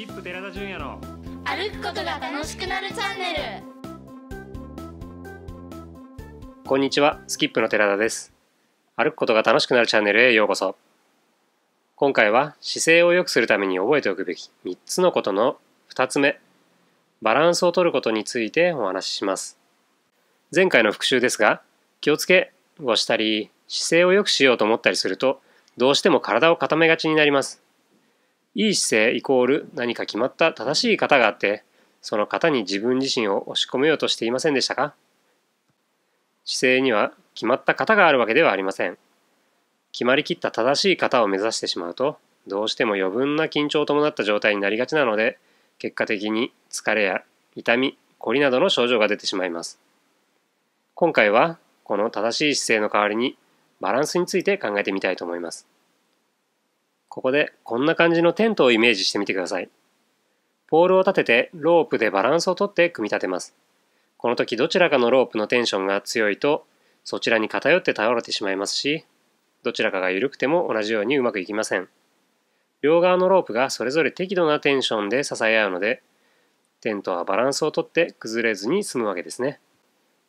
キップ寺田純也の歩くことが楽しくなるチャンネルこんにちはスキップの寺田です歩くことが楽しくなるチャンネルへようこそ今回は姿勢を良くするために覚えておくべき3つのことの2つ目バランスを取ることについてお話しします前回の復習ですが気をつけをしたり姿勢を良くしようと思ったりするとどうしても体を固めがちになりますいい姿勢イコール何か決まった正しい型があって、その型に自分自身を押し込めようとしていませんでしたか姿勢には決まった方があるわけではありません。決まりきった正しい型を目指してしまうと、どうしても余分な緊張を伴った状態になりがちなので、結果的に疲れや痛み、凝りなどの症状が出てしまいます。今回は、この正しい姿勢の代わりに、バランスについて考えてみたいと思います。ここでこんな感じのテントをイメージしてみてください。ポールを立ててロープでバランスをとって組み立てます。この時どちらかのロープのテンションが強いとそちらに偏って倒れてしまいますし、どちらかが緩くても同じようにうまくいきません。両側のロープがそれぞれ適度なテンションで支え合うので、テントはバランスをとって崩れずに済むわけですね。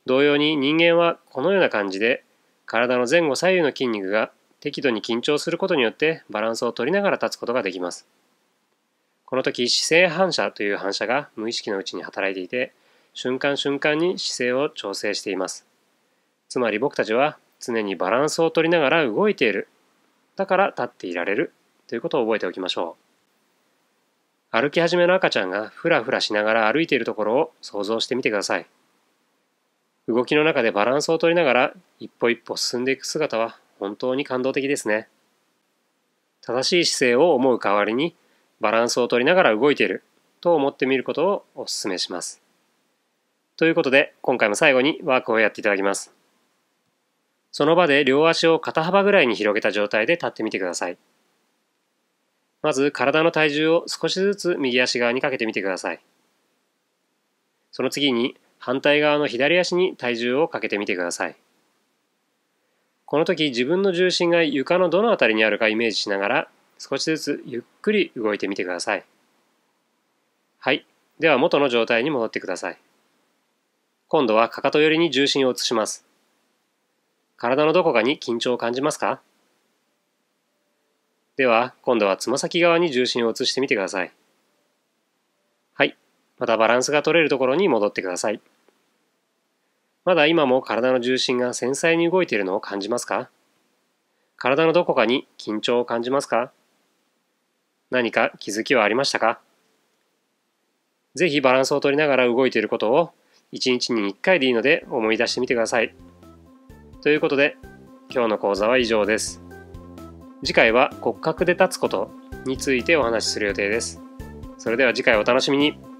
同様に人間はこのような感じで体の前後左右の筋肉が適度に緊張することによってバランスを取りながら立つことができます。この時姿勢反射という反射が無意識のうちに働いていて瞬間瞬間に姿勢を調整しています。つまり僕たちは常にバランスを取りながら動いている。だから立っていられるということを覚えておきましょう。歩き始めの赤ちゃんがふらふらしながら歩いているところを想像してみてください。動きの中でバランスを取りながら一歩一歩進んでいく姿は本当に感動的ですね。正しい姿勢を思う代わりにバランスを取りながら動いていると思ってみることをお勧めします。ということで今回も最後にワークをやっていただきます。その場で両足を肩幅ぐらいに広げた状態で立ってみてください。まず体の体重を少しずつ右足側にかけてみてください。その次に反対側の左足に体重をかけてみてください。この時自分の重心が床のどの辺りにあるかイメージしながら少しずつゆっくり動いてみてください。はい。では元の状態に戻ってください。今度はかかと寄りに重心を移します。体のどこかに緊張を感じますかでは今度はつま先側に重心を移してみてください。はい。またバランスが取れるところに戻ってください。まだ今も体の重心が繊細に動いているのを感じますか体のどこかに緊張を感じますか何か気づきはありましたかぜひバランスをとりながら動いていることを1日に1回でいいので思い出してみてください。ということで今日の講座は以上です。次回は骨格で立つことについてお話しする予定です。それでは次回お楽しみに。